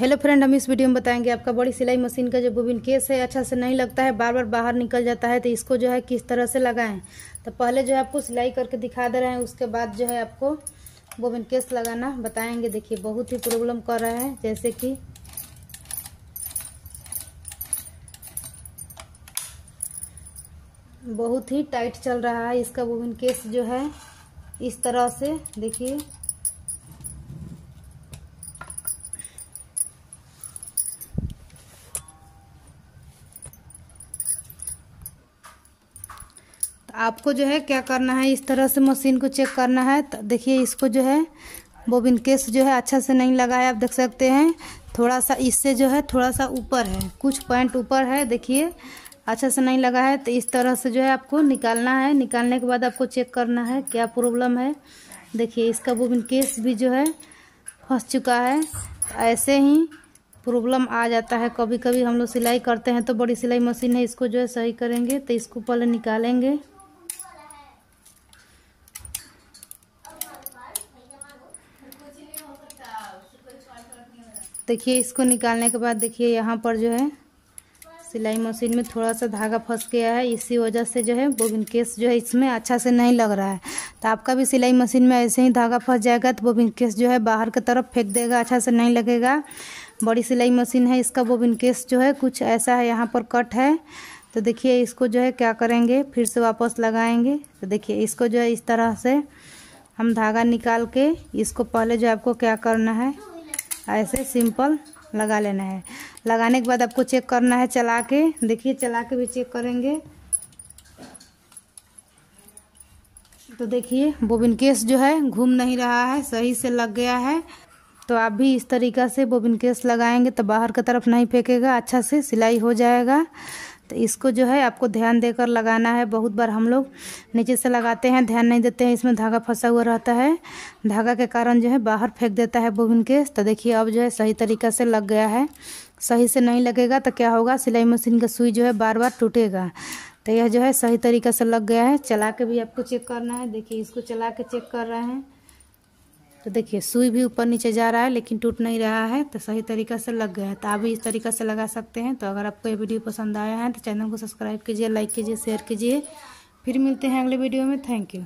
hello friend हम इस video में बताएंगे आपका बड़ी सिलाई मशीन का जो बोबिन केस है अच्छा से नहीं लगता है बार बार बाहर निकल जाता है तो इसको जो है किस तरह से लगाएं तो पहले जो है आपको सिलाई करके दिखा दे रहे हैं उसके बाद जो है आपको बोबिन केस लगाना बताएंगे देखिए बहुत ही प्रॉब्लम कर रहा है जैसे कि बहुत ही टाइट चल रहा है इसका बोबिन केस जो है इस तरह से देखिए तो आपको जो है क्या करना है इस तरह से मशीन को चेक करना है तो देखिए इसको जो है बोबिन केस जो है अच्छा से नहीं लगा है आप देख सकते हैं थोड़ा सा इससे जो है थोड़ा सा ऊपर है कुछ पॉइंट ऊपर है देखिए अच्छा से नहीं लगा है तो इस तरह से जो है आपको निकालना है निकालने के बाद आपको चेक करना है क्या प्रॉब्लम है देखिए इसका बोबिन केस भी जो है फंस चुका है ऐसे ही प्रॉब्लम आ जाता है कभी कभी हम लोग सिलाई करते हैं तो बड़ी सिलाई मशीन है इसको जो है सही करेंगे तो इसको पहले निकालेंगे देखिए इसको निकालने के बाद देखिए यहाँ पर जो है सिलाई मशीन में थोड़ा सा धागा फंस गया है इसी वजह से जो है बोबिन केस जो है इसमें अच्छा से नहीं लग रहा है तो आपका भी सिलाई मशीन में ऐसे ही धागा फंस जाएगा तो बोबिन केस जो है बाहर की तरफ फेंक देगा अच्छा से नहीं लगेगा बड़ी सिलाई मशीन है इसका बोबिन केस जो है कुछ ऐसा है यहाँ पर कट है तो देखिए इसको जो है क्या करेंगे फिर से वापस लगाएंगे तो देखिए इसको जो है इस तरह से हम धागा निकाल के इसको पहले जो आपको क्या करना है ऐसे सिंपल लगा लेना है लगाने के बाद आपको चेक करना है चला के देखिए चला के भी चेक करेंगे तो देखिए बोबिन केस जो है घूम नहीं रहा है सही से लग गया है तो आप भी इस तरीका से बोबिन केस लगाएंगे तो बाहर की तरफ नहीं फेंकेगा अच्छा से सिलाई हो जाएगा तो इसको जो है आपको ध्यान देकर लगाना है बहुत बार हम लोग नीचे से लगाते हैं ध्यान नहीं देते हैं इसमें धागा फंसा हुआ रहता है धागा के कारण जो है बाहर फेंक देता है बोबिन के तो देखिए अब जो है सही तरीका से लग गया है सही से नहीं लगेगा तो क्या होगा सिलाई मशीन का सुई जो है बार बार टूटेगा तो यह जो है सही तरीका से लग गया है चला के भी आपको चेक करना है देखिए इसको चला के चेक कर रहे हैं तो देखिए सुई भी ऊपर नीचे जा रहा है लेकिन टूट नहीं रहा है तो सही तरीका से लग गया है तो आप भी इस तरीका से लगा सकते हैं तो अगर आपको ये वीडियो पसंद आया है तो चैनल को सब्सक्राइब कीजिए लाइक कीजिए शेयर कीजिए फिर मिलते हैं अगले वीडियो में थैंक यू